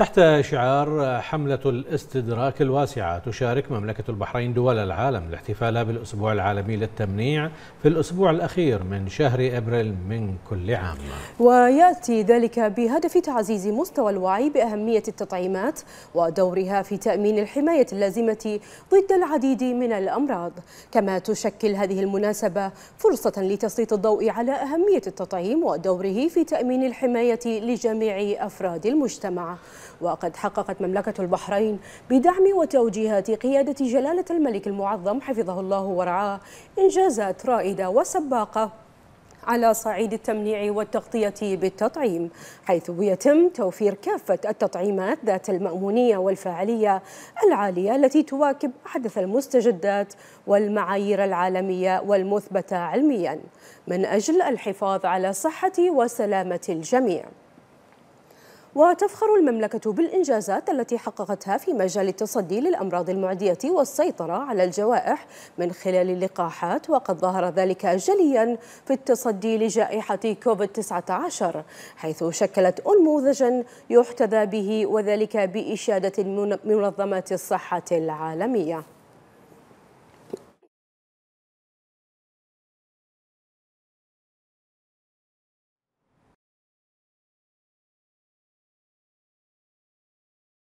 تحت شعار حملة الاستدراك الواسعة تشارك مملكة البحرين دول العالم الاحتفال بالأسبوع العالمي للتمنيع في الأسبوع الأخير من شهر أبريل من كل عام ويأتي ذلك بهدف تعزيز مستوى الوعي بأهمية التطعيمات ودورها في تأمين الحماية اللازمة ضد العديد من الأمراض كما تشكل هذه المناسبة فرصة لتسليط الضوء على أهمية التطعيم ودوره في تأمين الحماية لجميع أفراد المجتمع وقد حققت مملكة البحرين بدعم وتوجيهات قيادة جلالة الملك المعظم حفظه الله ورعاه إنجازات رائدة وسباقة على صعيد التمنيع والتغطية بالتطعيم حيث يتم توفير كافة التطعيمات ذات المأمونية والفاعلية العالية التي تواكب أحدث المستجدات والمعايير العالمية والمثبتة علميا من أجل الحفاظ على صحة وسلامة الجميع وتفخر المملكة بالإنجازات التي حققتها في مجال التصدي للأمراض المعدية والسيطرة على الجوائح من خلال اللقاحات وقد ظهر ذلك جليا في التصدي لجائحة كوفيد-19 حيث شكلت أنموذجا يحتذى به وذلك بإشادة منظمة الصحة العالمية